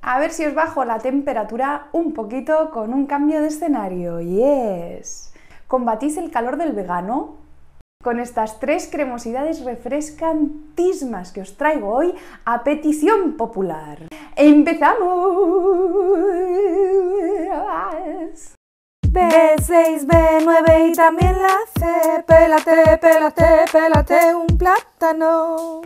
A ver si os bajo la temperatura un poquito con un cambio de escenario. Yes. ¿Combatís el calor del vegano? Con estas tres cremosidades refrescantismas que os traigo hoy a petición popular. ¡Empezamos! B6, B9 y también la C. Pélate, pélate, pélate un plátano.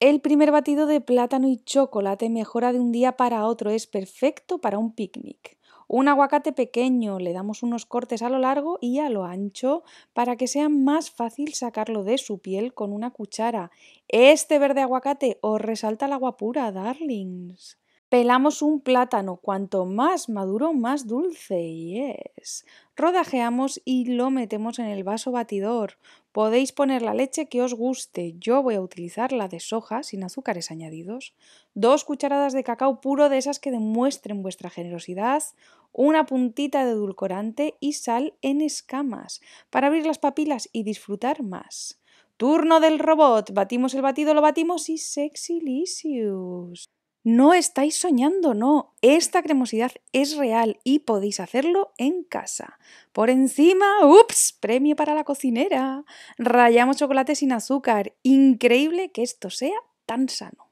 El primer batido de plátano y chocolate mejora de un día para otro. Es perfecto para un picnic. Un aguacate pequeño, le damos unos cortes a lo largo y a lo ancho para que sea más fácil sacarlo de su piel con una cuchara. Este verde aguacate os resalta el agua pura, darlings. Pelamos un plátano, cuanto más maduro, más dulce y es. Rodajeamos y lo metemos en el vaso batidor. Podéis poner la leche que os guste. Yo voy a utilizar la de soja sin azúcares añadidos. Dos cucharadas de cacao puro de esas que demuestren vuestra generosidad. Una puntita de edulcorante y sal en escamas para abrir las papilas y disfrutar más. Turno del robot. Batimos el batido, lo batimos y licious. No estáis soñando, no. Esta cremosidad es real y podéis hacerlo en casa. Por encima, ups, premio para la cocinera. Rayamos chocolate sin azúcar. Increíble que esto sea tan sano.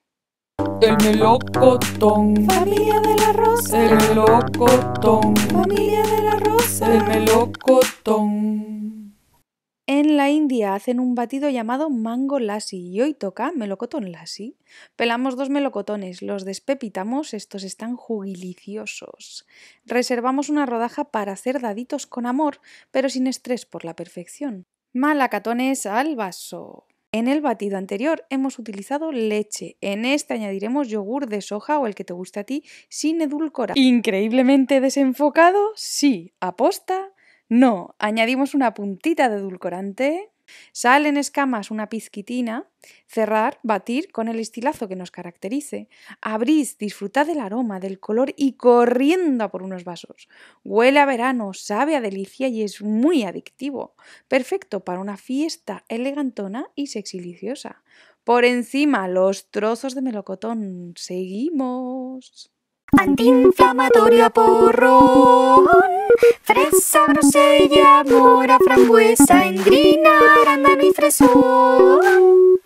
El familia de la rosa. El familia hacen un batido llamado mango lassi y hoy toca melocotón lassi. Pelamos dos melocotones, los despepitamos, estos están jugiliciosos. Reservamos una rodaja para hacer daditos con amor, pero sin estrés por la perfección. Malacatones al vaso. En el batido anterior hemos utilizado leche. En este añadiremos yogur de soja o el que te guste a ti sin edulcorante. ¿Increíblemente desenfocado? Sí. ¿Aposta? No. Añadimos una puntita de edulcorante salen en escamas una pizquitina, cerrar, batir con el estilazo que nos caracterice, abrís, disfrutad del aroma, del color y corriendo a por unos vasos. Huele a verano, sabe a delicia y es muy adictivo. Perfecto para una fiesta elegantona y sexiliciosa. Por encima, los trozos de melocotón. Seguimos antiinflamatoria porrón, fresa, grosella, mora, frambuesa, endrina, arándano y fresón.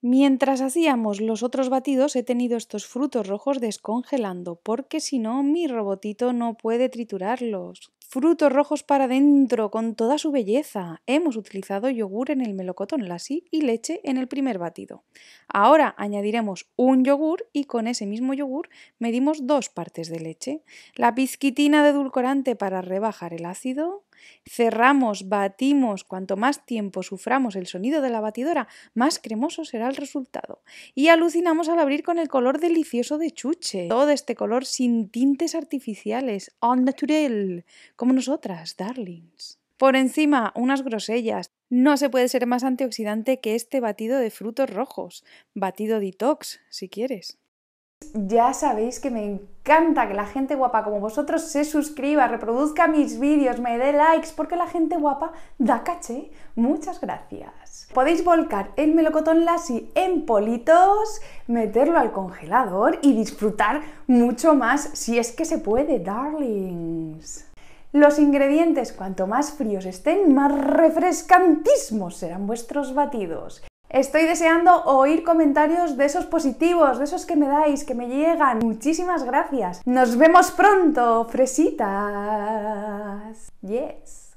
Mientras hacíamos los otros batidos he tenido estos frutos rojos descongelando, porque si no mi robotito no puede triturarlos. Frutos rojos para adentro, con toda su belleza. Hemos utilizado yogur en el melocotón lassi y leche en el primer batido. Ahora añadiremos un yogur y con ese mismo yogur medimos dos partes de leche. La pizquitina de edulcorante para rebajar el ácido, Cerramos, batimos, cuanto más tiempo suframos el sonido de la batidora, más cremoso será el resultado. Y alucinamos al abrir con el color delicioso de chuche. Todo este color sin tintes artificiales, on natural, como nosotras, darlings. Por encima, unas grosellas. No se puede ser más antioxidante que este batido de frutos rojos. Batido detox, si quieres ya sabéis que me encanta que la gente guapa como vosotros se suscriba, reproduzca mis vídeos, me dé likes, porque la gente guapa da caché. Muchas gracias. Podéis volcar el melocotón lassi en politos, meterlo al congelador y disfrutar mucho más si es que se puede, darlings. Los ingredientes, cuanto más fríos estén, más refrescantísimos serán vuestros batidos. Estoy deseando oír comentarios de esos positivos, de esos que me dais, que me llegan. Muchísimas gracias. Nos vemos pronto, fresitas. Yes.